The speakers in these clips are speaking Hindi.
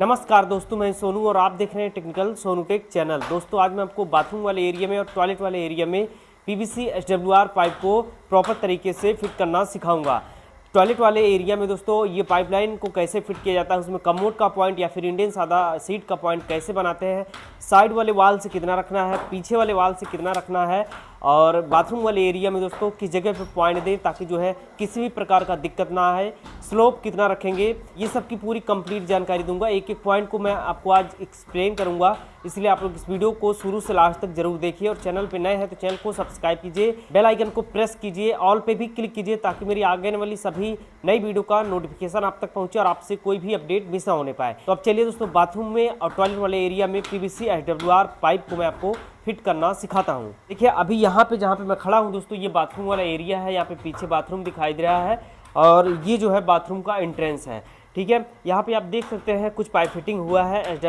नमस्कार दोस्तों मैं सोनू और आप देख रहे हैं टेक्निकल सोनू टेक चैनल दोस्तों आज मैं आपको बाथरूम वाले एरिया में और टॉयलेट वाले एरिया में पीवीसी एचडब्ल्यूआर पाइप को प्रॉपर तरीके से फिट करना सिखाऊंगा टॉयलेट वाले एरिया में दोस्तों ये पाइपलाइन को कैसे फिट किया जाता है उसमें कमोड का पॉइंट या फिर इंडियन सादा सीट का पॉइंट कैसे बनाते हैं साइड वाले वाल से कितना रखना है पीछे वाले वाल से कितना रखना है और बाथरूम वाले एरिया में दोस्तों किस जगह पे पॉइंट दें ताकि जो है किसी भी प्रकार का दिक्कत ना आए स्लोप कितना रखेंगे ये सब की पूरी कंप्लीट जानकारी दूंगा एक एक पॉइंट को मैं आपको आज एक्सप्लेन करूँगा इसलिए आप लोग इस वीडियो को शुरू से लास्ट तक जरूर देखिए और चैनल पर नए हैं तो चैनल को सब्सक्राइब कीजिए बेल आइकन को प्रेस कीजिए ऑल पे भी क्लिक कीजिए ताकि मेरी आगे आने वाली सभी नई वीडियो का नोटिफिकेशन आप तक पहुंचे और आपसे कोई भी अपडेट मिस ना होने पाए तो अब चलिए दोस्तों बाथरूम में और टॉयलेट वाले एरिया में पीवीसी एचडब्ल्यूआर पाइप को मैं आपको फिट करना सिखाता हूँ देखिए अभी यहाँ पे जहाँ पे मैं खड़ा हूँ दोस्तों ये बाथरूम वाला एरिया है यहाँ पे पीछे बाथरूम दिखाई दे रहा है और ये जो है बाथरूम का एंट्रेंस है ठीक है यहाँ पे आप देख सकते हैं कुछ पाइप फिटिंग हुआ है एच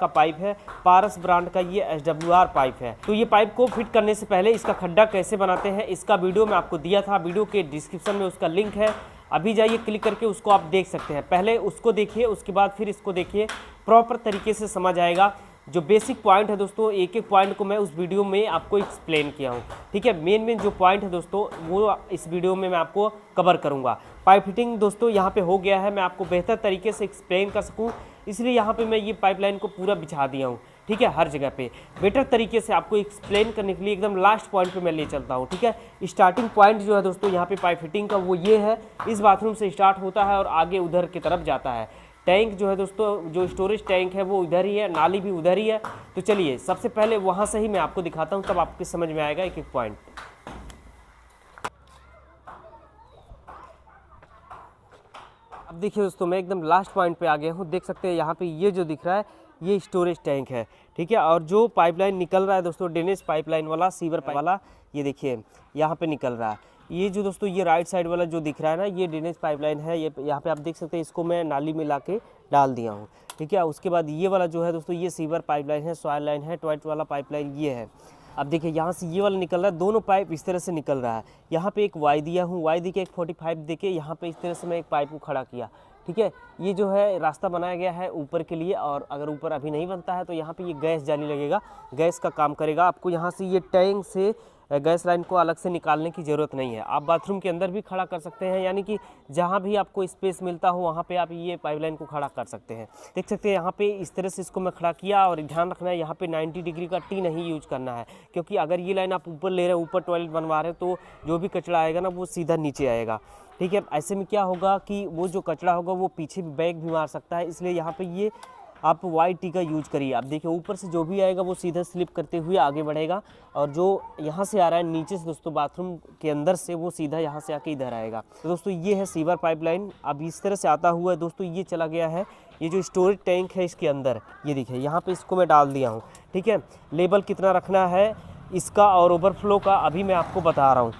का पाइप है पारस ब्रांड का ये एच पाइप है तो ये पाइप को फिट करने से पहले इसका खड्डा कैसे बनाते हैं इसका वीडियो मैं आपको दिया था वीडियो के डिस्क्रिप्शन में उसका लिंक है अभी जाइए क्लिक करके उसको आप देख सकते हैं पहले उसको देखिए उसके बाद फिर इसको देखिए प्रॉपर तरीके से समझ आएगा जो बेसिक पॉइंट है दोस्तों एक एक पॉइंट को मैं उस वीडियो में आपको एक्सप्लेन किया हूँ ठीक है मेन मेन जो पॉइंट है दोस्तों वो इस वीडियो में मैं आपको कवर करूँगा पाइप फिटिंग दोस्तों यहाँ पे हो गया है मैं आपको बेहतर तरीके से एक्सप्लेन कर सकूँ इसलिए यहाँ पे मैं ये पाइपलाइन को पूरा बिछा दिया हूँ ठीक है हर जगह पे बेटर तरीके से आपको एक्सप्लेन करने के लिए एकदम लास्ट पॉइंट पे मैं ले चलता हूँ ठीक है स्टार्टिंग पॉइंट जो है दोस्तों यहाँ पे पाइप फिटिंग का वो ये है इस बाथरूम से स्टार्ट होता है और आगे उधर की तरफ जाता है टैंक जो है दोस्तों जो स्टोरेज टैंक है वो उधर ही है नाली भी उधर ही है तो चलिए सबसे पहले वहाँ से ही मैं आपको दिखाता हूँ तब आपके समझ में आएगा एक एक पॉइंट देखिए दोस्तों मैं एकदम लास्ट पॉइंट पे आ गया हूँ देख सकते हैं यहाँ पे ये जो दिख रहा है ये स्टोरेज टैंक है ठीक है और जो पाइपलाइन निकल रहा है दोस्तों ड्रेनेज पाइपलाइन वाला सीवर पाइप वाला ये देखिए यहाँ पे निकल रहा है ये जो दोस्तों ये राइट साइड वाला जो दिख रहा है ना ये ड्रेनेज पाइपलाइन है ये यहाँ पे आप देख सकते हैं इसको मैं नाली में ला के डाल दिया हूँ ठीक है उसके बाद ये वाला जो है दोस्तों ये सीवर पाइपलाइन है सॉयल लाइन है टॉयट वाला पाइपलाइन ये है अब देखिए यहाँ से ये वाला निकल रहा है दोनों पाइप इस तरह से निकल रहा है यहाँ पे एक वाई दिया हूँ वाई दी के एक फोर्टी फाइव दे के यहाँ पर इस तरह से मैं एक पाइप को खड़ा किया ठीक है ये जो है रास्ता बनाया गया है ऊपर के लिए और अगर ऊपर अभी नहीं बनता है तो यहाँ पर ये गैस जाली लगेगा गैस का काम करेगा आपको यहाँ से ये टैंक से गैस लाइन को अलग से निकालने की ज़रूरत नहीं है आप बाथरूम के अंदर भी खड़ा कर सकते हैं यानी कि जहाँ भी आपको स्पेस मिलता हो वहाँ पर आप ये पाइपलाइन को खड़ा कर सकते हैं देख सकते हैं यहाँ पर इस तरह से इसको मैं खड़ा किया और ध्यान रखना है यहाँ पर नाइन्टी डिग्री का टी नहीं यूज करना है क्योंकि अगर ये लाइन आप ऊपर ले रहे हैं ऊपर टॉयलेट बनवा रहे हैं तो जो भी कचरा आएगा ना वो सीधा नीचे आएगा ठीक है ऐसे में क्या होगा कि वो जो कचरा होगा वो पीछे बैग भी मार सकता है इसलिए यहाँ पे ये आप वाई टी का यूज करिए आप देखिए ऊपर से जो भी आएगा वो सीधा स्लिप करते हुए आगे बढ़ेगा और जो यहाँ से आ रहा है नीचे से दोस्तों बाथरूम के अंदर से वो सीधा यहाँ से आके इधर आएगा तो दोस्तों ये है सीवर पाइपलाइन अब इस तरह से आता हुआ है दोस्तों ये चला गया है ये जो स्टोरेज टैंक है इसके अंदर ये देखिए यहाँ पर इसको मैं डाल दिया हूँ ठीक है लेबल कितना रखना है इसका और ओवरफ्लो का अभी मैं आपको बता रहा हूँ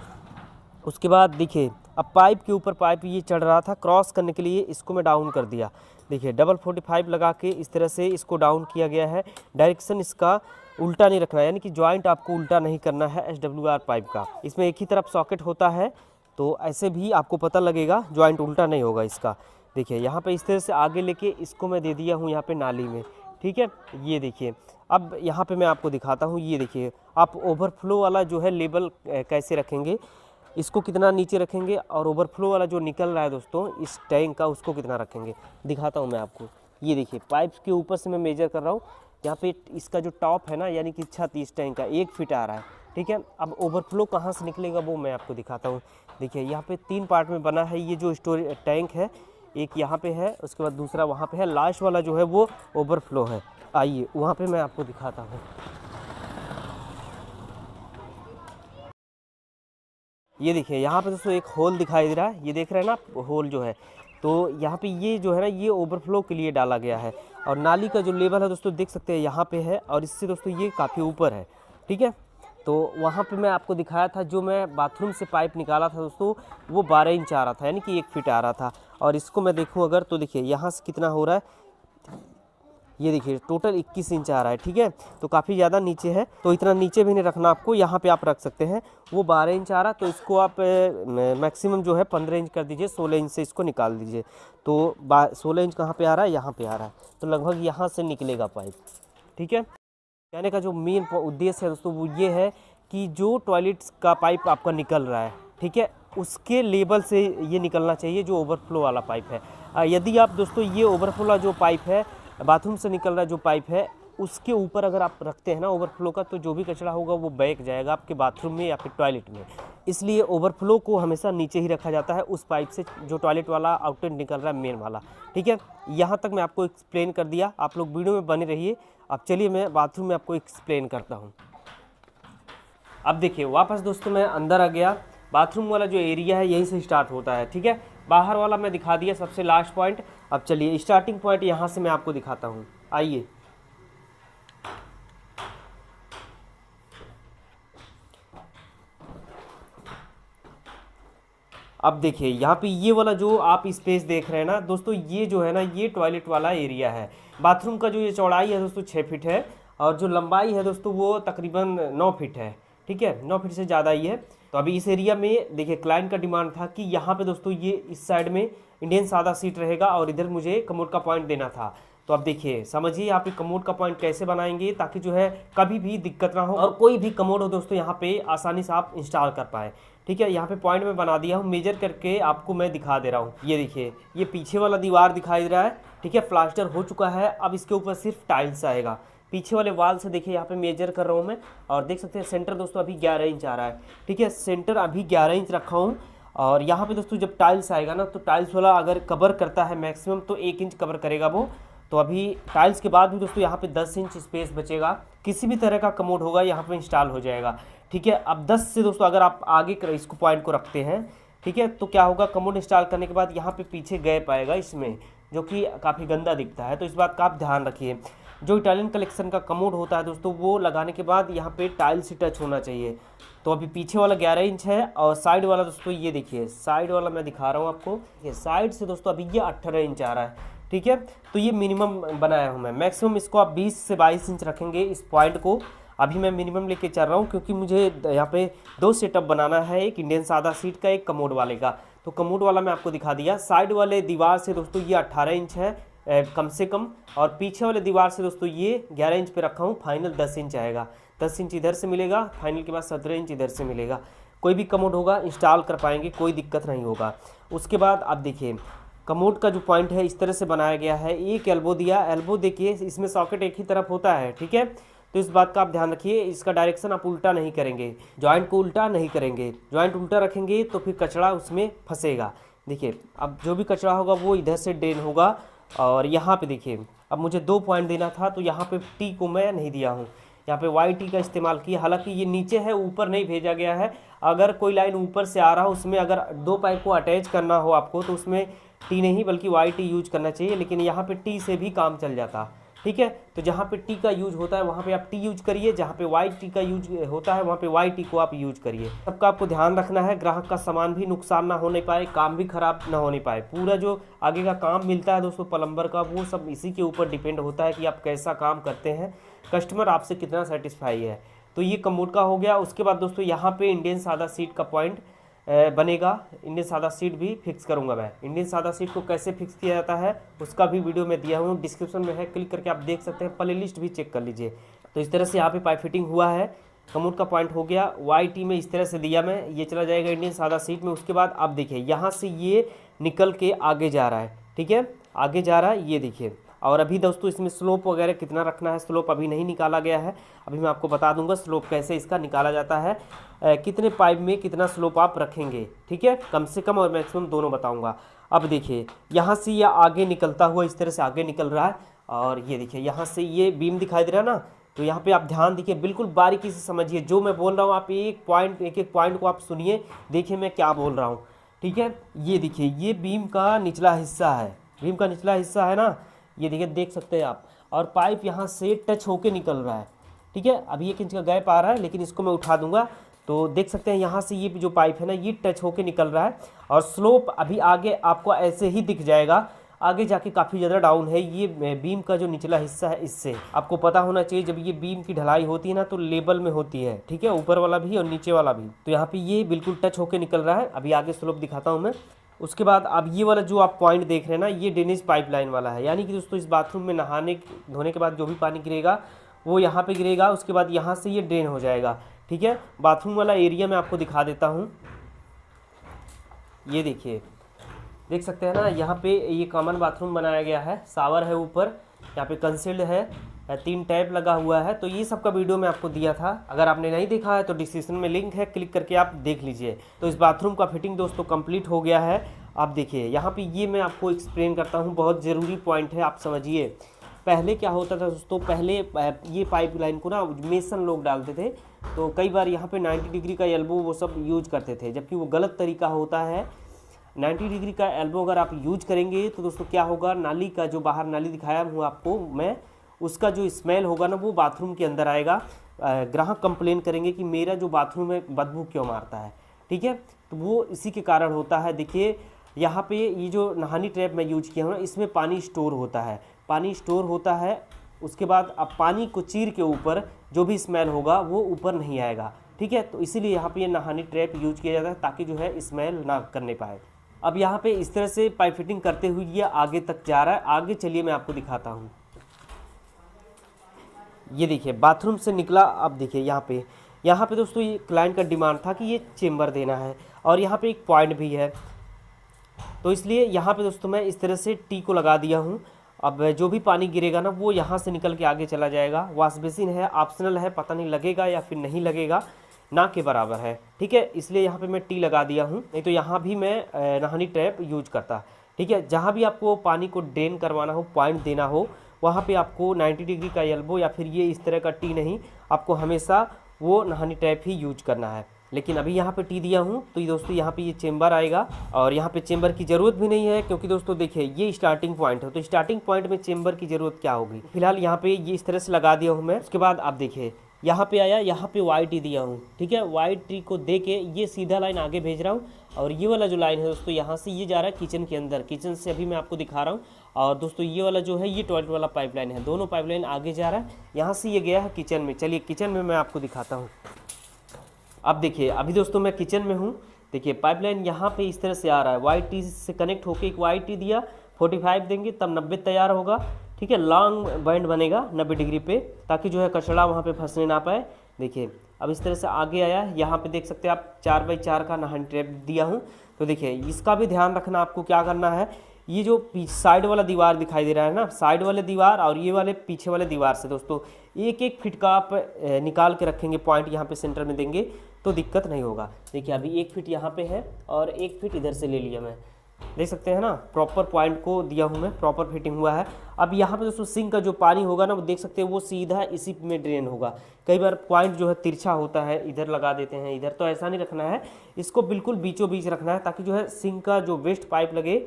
उसके बाद देखिए अब पाइप के ऊपर पाइप ये चढ़ रहा था क्रॉस करने के लिए इसको मैं डाउन कर दिया देखिए डबल फोर्टी फाइव लगा के इस तरह से इसको डाउन किया गया है डायरेक्शन इसका उल्टा नहीं रखना यानी कि जॉइंट आपको उल्टा नहीं करना है एस डब्ल्यू आर पाइप का इसमें एक ही तरफ सॉकेट होता है तो ऐसे भी आपको पता लगेगा जॉइंट उल्टा नहीं होगा इसका देखिए यहाँ पर इस तरह से आगे लेके इसको मैं दे दिया हूँ यहाँ पर नाली में ठीक है ये देखिए अब यहाँ पे मैं आपको दिखाता हूँ ये देखिए आप ओवरफ्लो वाला जो है लेबल कैसे रखेंगे इसको कितना नीचे रखेंगे और ओवरफ्लो वाला जो निकल रहा है दोस्तों इस टैंक का उसको कितना रखेंगे दिखाता हूँ मैं आपको ये देखिए पाइप के ऊपर से मैं मेजर कर रहा हूँ यहाँ पे इसका जो टॉप है ना यानी कि छत इस टैंक का एक फिट आ रहा है ठीक है अब ओवरफ्लो कहाँ से निकलेगा वो मैं आपको दिखाता हूँ देखिए यहाँ पे तीन पार्ट में बना है ये जो स्टोरेज टैंक है एक यहाँ पे है उसके बाद दूसरा वहाँ पे है लास्ट वाला जो है वो ओवरफ्लो है आइए वहाँ पे मैं आपको दिखाता हूँ ये देखिए यहाँ पे दोस्तों एक होल दिखाई दे रहा है ये देख रहे हैं ना होल जो है तो यहाँ पे ये जो है ना ये ओवरफ्लो के लिए डाला गया है और नाली का जो लेवल है दोस्तों देख सकते हैं यहाँ पे है और इससे दोस्तों ये काफ़ी ऊपर है ठीक है तो वहाँ पे मैं आपको दिखाया था जो मैं बाथरूम से पाइप निकाला था दोस्तों वो बारह इंच आ रहा था यानी कि एक फिट आ रहा था और इसको मैं देखूँ अगर तो देखिए यहाँ से कितना हो रहा है ये देखिए टोटल 21 इंच आ रहा है ठीक है तो काफ़ी ज़्यादा नीचे है तो इतना नीचे भी नहीं रखना आपको यहाँ पे आप रख सकते हैं वो 12 इंच आ रहा तो इसको आप मैक्सिमम जो है 15 इंच कर दीजिए 16 इंच से इसको निकाल दीजिए तो सोलह इंच कहाँ पर आ रहा है यहाँ पर आ रहा है तो लगभग यहाँ से निकलेगा पाइप ठीक है कहने का जो मेन उद्देश्य है दोस्तों वो ये है कि जो टॉयलेट्स का पाइप आपका निकल रहा है ठीक है उसके लेबल से ये निकलना चाहिए जो ओवरफ्लो वाला पाइप है यदि आप दोस्तों ये ओवरफ्लो वाला जो पाइप है बाथरूम से निकल रहा जो पाइप है उसके ऊपर अगर आप रखते हैं ना ओवरफ्लो का तो जो भी कचरा होगा वो बैक जाएगा आपके बाथरूम में या फिर टॉयलेट में इसलिए ओवरफ्लो को हमेशा नीचे ही रखा जाता है उस पाइप से जो टॉयलेट वाला आउटलेट निकल रहा है मेन वाला ठीक है यहाँ तक मैं आपको एक्सप्लेन कर दिया आप लोग वीडियो में बने रहिए अब चलिए मैं बाथरूम में आपको एक्सप्लेन करता हूँ अब देखिए वापस दोस्तों मैं अंदर आ गया बाथरूम वाला जो एरिया है यहीं से स्टार्ट होता है ठीक है बाहर वाला मैं दिखा दिया सबसे लास्ट पॉइंट अब चलिए स्टार्टिंग पॉइंट यहाँ से मैं आपको दिखाता हूँ आइए अब देखिए यहाँ पे ये वाला जो आप स्पेस देख रहे हैं ना दोस्तों ये जो है ना ये टॉयलेट वाला एरिया है बाथरूम का जो ये चौड़ाई है दोस्तों छः फीट है और जो लंबाई है दोस्तों वो तकरीबन नौ फीट है ठीक है नौ फीट से ज़्यादा ही है तो अभी इस एरिया में देखिए क्लाइंट का डिमांड था कि यहाँ पे दोस्तों ये इस साइड में इंडियन सादा सीट रहेगा और इधर मुझे कमोड का पॉइंट देना था तो आप देखिए समझिए यहाँ पे कमोड का पॉइंट कैसे बनाएंगे ताकि जो है कभी भी दिक्कत ना हो और कोई भी कमोड हो दोस्तों यहाँ पे आसानी से आप इंस्टॉल कर पाए ठीक है यहाँ पे पॉइंट में बना दिया हूँ मेजर करके आपको मैं दिखा दे रहा हूँ ये देखिए ये पीछे वाला दीवार दिखाई दे रहा है ठीक है प्लास्टर हो चुका है अब इसके ऊपर सिर्फ टाइल्स आएगा पीछे वाले वाल से देखिए यहाँ पे मेजर कर रहा हूँ मैं और देख सकते हैं सेंटर दोस्तों अभी ग्यारह इंच आ रहा है ठीक है सेंटर अभी ग्यारह इंच रखा हूँ और यहाँ पे दोस्तों जब टाइल्स आएगा ना तो टाइल्स वाला अगर कवर करता है मैक्सिमम तो एक इंच कवर करेगा वो तो अभी टाइल्स के बाद भी दोस्तों यहाँ पे दस इंच स्पेस बचेगा किसी भी तरह का कमोड होगा यहाँ पे इंस्टॉल हो जाएगा ठीक है अब दस से दोस्तों अगर आप आगे कर, इसको पॉइंट को रखते हैं ठीक है तो क्या होगा कमोड इंस्टॉल करने के बाद यहाँ पर पीछे गैप आएगा इसमें जो कि काफ़ी गंदा दिखता है तो इस बात का आप ध्यान रखिए जो इटालियन कलेक्शन का कमोड होता है दोस्तों वो लगाने के बाद यहाँ पे टाइल से टच होना चाहिए तो अभी पीछे वाला ग्यारह इंच है और साइड वाला दोस्तों ये देखिए साइड वाला मैं दिखा रहा हूँ आपको ये साइड से दोस्तों अभी ये अट्ठारह इंच आ रहा है ठीक है तो ये मिनिमम बनाया हूँ मैं मैक्सिमम इसको आप बीस से बाईस इंच रखेंगे इस पॉइंट को अभी मैं मिनिमम लेके चल रहा हूँ क्योंकि मुझे यहाँ पे दो सेटअप बनाना है एक इंडियन सादा सीट का एक कमोड वाले का तो कमोड वाला मैं आपको दिखा दिया साइड वाले दीवार से दोस्तों ये 18 इंच है कम से कम और पीछे वाले दीवार से दोस्तों ये ग्यारह इंच पे रखा हूँ फाइनल दस इंच आएगा दस इंच इधर से मिलेगा फाइनल के बाद सत्रह इंच इधर से मिलेगा कोई भी कमोड होगा इंस्टॉल कर पाएंगे कोई दिक्कत नहीं होगा उसके बाद आप देखिए कमोड का जो पॉइंट है इस तरह से बनाया गया है एक एल्बो दिया एल्बो देखिए इसमें सॉकेट एक ही तरफ होता है ठीक है तो इस बात का आप ध्यान रखिए इसका डायरेक्शन आप उल्टा नहीं करेंगे जॉइंट को उल्टा नहीं करेंगे जॉइंट उल्टा रखेंगे तो फिर कचरा उसमें फंसेगा देखिए अब जो भी कचरा होगा वो इधर से ड्रेन होगा और यहाँ पे देखिए अब मुझे दो पॉइंट देना था तो यहाँ पे टी को मैं नहीं दिया हूँ यहाँ पे वाई टी का इस्तेमाल किया हालांकि ये नीचे है ऊपर नहीं भेजा गया है अगर कोई लाइन ऊपर से आ रहा हो उसमें अगर दो पाइप को अटैच करना हो आपको तो उसमें टी नहीं बल्कि वाई टी यूज करना चाहिए लेकिन यहाँ पे टी से भी काम चल जाता ठीक है तो जहाँ पे टी का यूज होता है वहाँ पे आप टी यूज करिए जहाँ पे वाई टी का यूज होता है वहाँ पे वाई टी को आप यूज करिए सबका आपको ध्यान रखना है ग्राहक का सामान भी नुकसान ना होने पाए काम भी खराब ना होने पाए पूरा जो आगे का काम मिलता है दोस्तों प्लम्बर का वो सब इसी के ऊपर डिपेंड होता है कि आप कैसा काम करते हैं कस्टमर आपसे कितना सेटिस्फाई है तो ये कमोड का हो गया उसके बाद दोस्तों यहाँ पे इंडियन सादा सीट का पॉइंट बनेगा इंडियन सादा सीट भी फिक्स करूंगा मैं इंडियन सादा सीट को कैसे फिक्स किया जाता है उसका भी वीडियो मैं दिया हूँ डिस्क्रिप्शन में है क्लिक करके आप देख सकते हैं प्ले लिस्ट भी चेक कर लीजिए तो इस तरह से यहाँ पे पाइप फिटिंग हुआ है कमोड का पॉइंट हो गया वाई में इस तरह से दिया मैं ये चला जाएगा इंडियन सादा सीट में उसके बाद आप देखिए यहाँ से ये निकल के आगे जा रहा है ठीक है आगे जा रहा है ये देखिए और अभी दोस्तों इसमें स्लोप वगैरह कितना रखना है स्लोप अभी नहीं निकाला गया है अभी मैं आपको बता दूंगा स्लोप कैसे इसका निकाला जाता है कितने पाइप में कितना स्लोप आप रखेंगे ठीक है कम से कम और मैक्सिमम दोनों बताऊँगा अब देखिए यहाँ से यह आगे निकलता हुआ इस तरह से आगे निकल रहा है और ये देखिए यहाँ से ये बीम दिखाई दे रहा है ना तो यहाँ पे आप ध्यान दीजिए बिल्कुल बारीकी से समझिए जो मैं बोल रहा हूँ आप एक पॉइंट एक एक पॉइंट को आप सुनिए देखिए मैं क्या बोल रहा हूँ ठीक है ये देखिए ये बीम का निचला हिस्सा है बीम का निचला हिस्सा है ना ये देखिए देख सकते हैं आप और पाइप यहाँ से टच होके निकल रहा है ठीक है अभी एक इंच का गैप आ रहा है लेकिन इसको मैं उठा दूंगा तो देख सकते हैं यहाँ से ये जो पाइप है ना ये टच होके निकल रहा है और स्लोप अभी आगे आपको ऐसे ही दिख जाएगा आगे जाके काफ़ी ज़्यादा डाउन है ये बीम का जो निचला हिस्सा है इससे आपको पता होना चाहिए जब ये बीम की ढलाई होती है ना तो लेबल में होती है ठीक है ऊपर वाला भी और नीचे वाला भी तो यहाँ पे ये बिल्कुल टच होके निकल रहा है अभी आगे स्लोप दिखाता हूँ मैं उसके बाद अब ये वाला जो आप पॉइंट देख रहे हैं ना ये ड्रेनेज पाइपलाइन वाला है यानी कि दोस्तों इस बाथरूम में नहाने धोने के बाद जो भी पानी गिरेगा वो यहाँ पे गिरेगा उसके बाद यहाँ से ये ड्रेन हो जाएगा ठीक है बाथरूम वाला एरिया मैं आपको दिखा देता हूँ ये देखिए देख सकते हैं ना यहाँ पे ये कॉमन बाथरूम बनाया गया है सावर है ऊपर यहाँ पे कंसिल्ड है तीन टैब लगा हुआ है तो ये सब का वीडियो मैं आपको दिया था अगर आपने नहीं देखा है तो डिस्क्रिप्शन में लिंक है क्लिक करके आप देख लीजिए तो इस बाथरूम का फिटिंग दोस्तों कंप्लीट हो गया है आप देखिए यहाँ पे ये मैं आपको एक्सप्लेन करता हूँ बहुत ज़रूरी पॉइंट है आप समझिए पहले क्या होता था दोस्तों पहले ये पाइपलाइन को ना मेसन लोग डालते थे तो कई बार यहाँ पर नाइन्टी डिग्री का एल्बो वो सब यूज करते थे जबकि वो गलत तरीका होता है 90 डिग्री का एल्बो अगर आप यूज करेंगे तो दोस्तों क्या होगा नाली का जो बाहर नाली दिखाया हूँ आपको मैं उसका जो स्मेल होगा ना वो बाथरूम के अंदर आएगा ग्राहक कंप्लेन करेंगे कि मेरा जो बाथरूम है बदबू क्यों मारता है ठीक है तो वो इसी के कारण होता है देखिए यहाँ पे ये जो नहानी ट्रैप मैं यूज किया हूँ ना इसमें पानी स्टोर होता है पानी स्टोर होता है उसके बाद अब पानी को चीर के ऊपर जो भी स्मेल होगा वो ऊपर नहीं आएगा ठीक है तो इसीलिए यहाँ पे ये नहानी ट्रैप यूज किया जाता है ताकि जो है स्मेल ना करने पाए अब यहाँ पे इस तरह से पाइप फिटिंग करते हुए ये आगे तक जा रहा है आगे चलिए मैं आपको दिखाता हूँ ये देखिए बाथरूम से निकला अब देखिए यहाँ पे यहाँ पे दोस्तों ये क्लाइंट का डिमांड था कि ये चेम्बर देना है और यहाँ पे एक पॉइंट भी है तो इसलिए यहाँ पे दोस्तों मैं इस तरह से टी को लगा दिया हूँ अब जो भी पानी गिरेगा ना वो यहाँ से निकल के आगे चला जाएगा वॉश बेसिन है ऑप्शनल है पता नहीं लगेगा या फिर नहीं लगेगा ना के बराबर है ठीक है इसलिए यहाँ पे मैं टी लगा दिया हूँ नहीं तो यहाँ भी मैं नहानी टैप यूज करता ठीक है जहाँ भी आपको पानी को ड्रेन करवाना हो पॉइंट देना हो वहाँ पे आपको 90 डिग्री का एल्बो या फिर ये इस तरह का टी नहीं आपको हमेशा वो नहानी टाइप ही यूज करना है लेकिन अभी यहाँ पे टी दिया हूँ तो ये दोस्तों यहाँ पे ये चेंबर आएगा और यहाँ पे चेंबर की ज़रूरत भी नहीं है क्योंकि दोस्तों देखिए ये स्टार्टिंग पॉइंट है तो स्टार्टिंग पॉइंट में चेंबर की ज़रूरत क्या होगी फिलहाल यहाँ पे ये इस तरह से लगा दिया हूँ मैं उसके बाद आप देखिए यहाँ पे आया यहाँ पे वाई टी दिया हूँ ठीक है वाई टी को दे के ये सीधा लाइन आगे भेज रहा हूँ और ये वाला जो लाइन है दोस्तों यहाँ से ये जा रहा है किचन के अंदर किचन से अभी मैं आपको दिखा रहा हूँ और दोस्तों ये वाला जो है ये टॉयलेट वाला पाइपलाइन है दोनों पाइपलाइन आगे जा रहा है यहाँ से ये गया है किचन में चलिए किचन में मैं आपको दिखाता हूँ अब देखिए अभी दोस्तों मैं किचन में हूँ देखिए पाइपलाइन यहाँ पे इस तरह से आ रहा है वाई टी से कनेक्ट होकर एक वाई टी दिया 45 देंगे तब 90 तैयार होगा ठीक है लॉन्ग बैंड बनेगा 90 डिग्री पे ताकि जो है कचड़ा वहाँ पे फंसने ना पाए देखिए अब इस तरह से आगे आया है यहाँ पर देख सकते हैं आप चार बाई चार का नहन ट्रैप दिया हूँ तो देखिए इसका भी ध्यान रखना आपको क्या करना है ये जो साइड वाला दीवार दिखाई दे रहा है ना साइड वाले दीवार और ये वाले पीछे वाले दीवार से दोस्तों एक एक फिट का आप निकाल के रखेंगे पॉइंट यहाँ पे सेंटर में देंगे तो दिक्कत नहीं होगा देखिए अभी एक फिट यहाँ पे है और एक फिट इधर से ले लिया मैं देख सकते हैं ना प्रॉपर पॉइंट को दिया हूँ मैं प्रॉपर फिटिंग हुआ है अब यहाँ पे दोस्तों सिंक का जो पानी होगा ना वो देख सकते हैं वो सीधा इसी में ड्रेन होगा कई बार पॉइंट जो है तिरछा होता है इधर लगा देते हैं इधर तो ऐसा नहीं रखना है इसको बिल्कुल बीचों बीच रखना है ताकि जो है सिंक का जो वेस्ट पाइप लगे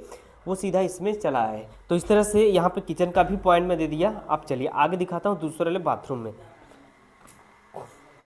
वो सीधा इसमें चला है तो इस तरह से यहाँ पे किचन का भी पॉइंट मैं दे दिया आप चलिए आगे दिखाता हूँ दूसरे वाले बाथरूम में